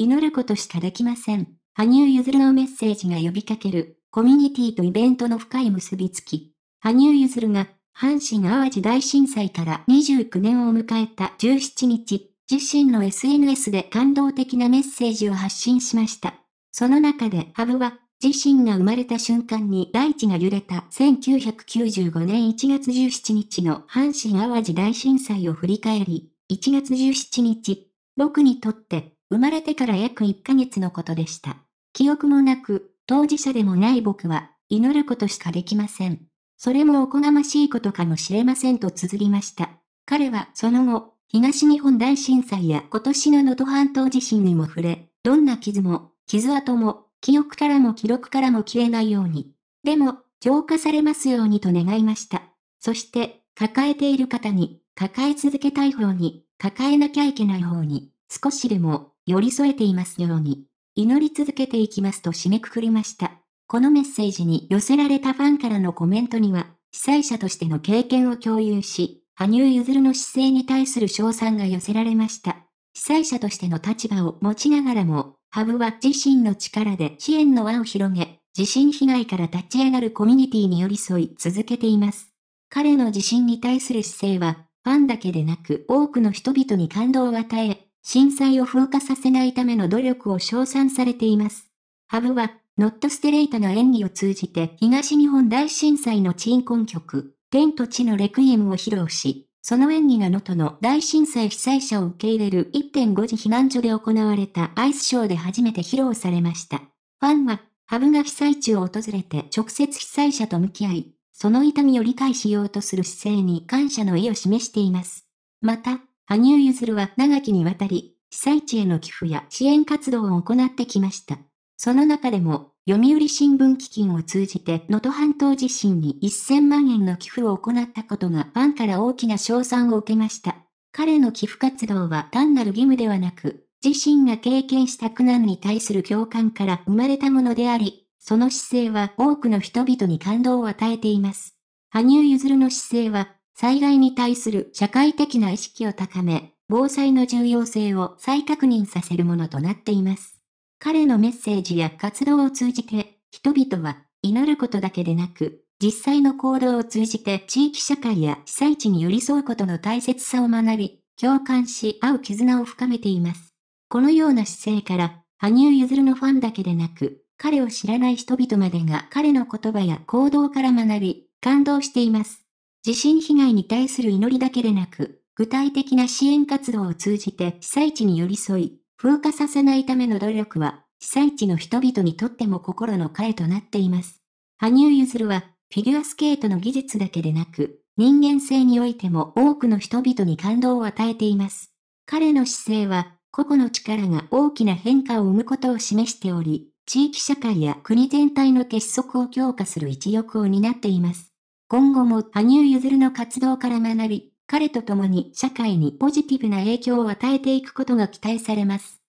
祈ることしかできません。羽生結弦のメッセージが呼びかける、コミュニティとイベントの深い結びつき。羽生結弦が、阪神淡路大震災から29年を迎えた17日、自身の SNS で感動的なメッセージを発信しました。その中で、ハブは、自身が生まれた瞬間に大地が揺れた1995年1月17日の阪神淡路大震災を振り返り、1月17日、僕にとって生まれてから約1ヶ月のことでした。記憶もなく、当事者でもない僕は、祈ることしかできません。それもおこがましいことかもしれませんと綴りました。彼はその後、東日本大震災や今年の能登半島地震にも触れ、どんな傷も、傷跡も、記憶からも記録からも消えないように。でも、浄化されますようにと願いました。そして、抱えている方に、抱え続けたい方に、抱えなきゃいけない方に、少しでも寄り添えていますように、祈り続けていきますと締めくくりました。このメッセージに寄せられたファンからのコメントには、被災者としての経験を共有し、羽生結弦の姿勢に対する賞賛が寄せられました。被災者としての立場を持ちながらも、ハブは自身の力で支援の輪を広げ、地震被害から立ち上がるコミュニティに寄り添い続けています。彼の地震に対する姿勢は、ファンだけでなく多くの人々に感動を与え、震災を風化させないための努力を称賛されています。ハブは、ノットステレイトの演技を通じて東日本大震災の鎮魂曲、天と地のレクイエムを披露し、その演技が能登の大震災被災者を受け入れる1.5次避難所で行われたアイスショーで初めて披露されました。ファンは、ハブが被災地を訪れて直接被災者と向き合い、その痛みを理解しようとする姿勢に感謝の意を示しています。また、羽生結弦は長きにわたり、被災地への寄付や支援活動を行ってきました。その中でも、読売新聞基金を通じて能登半島地震に1000万円の寄付を行ったことがファンから大きな賞賛を受けました。彼の寄付活動は単なる義務ではなく、自身が経験した苦難に対する共感から生まれたものであり、その姿勢は多くの人々に感動を与えています。羽生結弦の姿勢は災害に対する社会的な意識を高め、防災の重要性を再確認させるものとなっています。彼のメッセージや活動を通じて、人々は祈ることだけでなく、実際の行動を通じて地域社会や被災地に寄り添うことの大切さを学び、共感し合う絆を深めています。このような姿勢から、羽生結弦のファンだけでなく、彼を知らない人々までが彼の言葉や行動から学び、感動しています。地震被害に対する祈りだけでなく、具体的な支援活動を通じて被災地に寄り添い、風化させないための努力は、被災地の人々にとっても心のえとなっています。羽生結弦は、フィギュアスケートの技術だけでなく、人間性においても多くの人々に感動を与えています。彼の姿勢は、個々の力が大きな変化を生むことを示しており、地域社会や国全体の結束を強化する一翼を担っています。今後も羽生結弦の活動から学び、彼と共に社会にポジティブな影響を与えていくことが期待されます。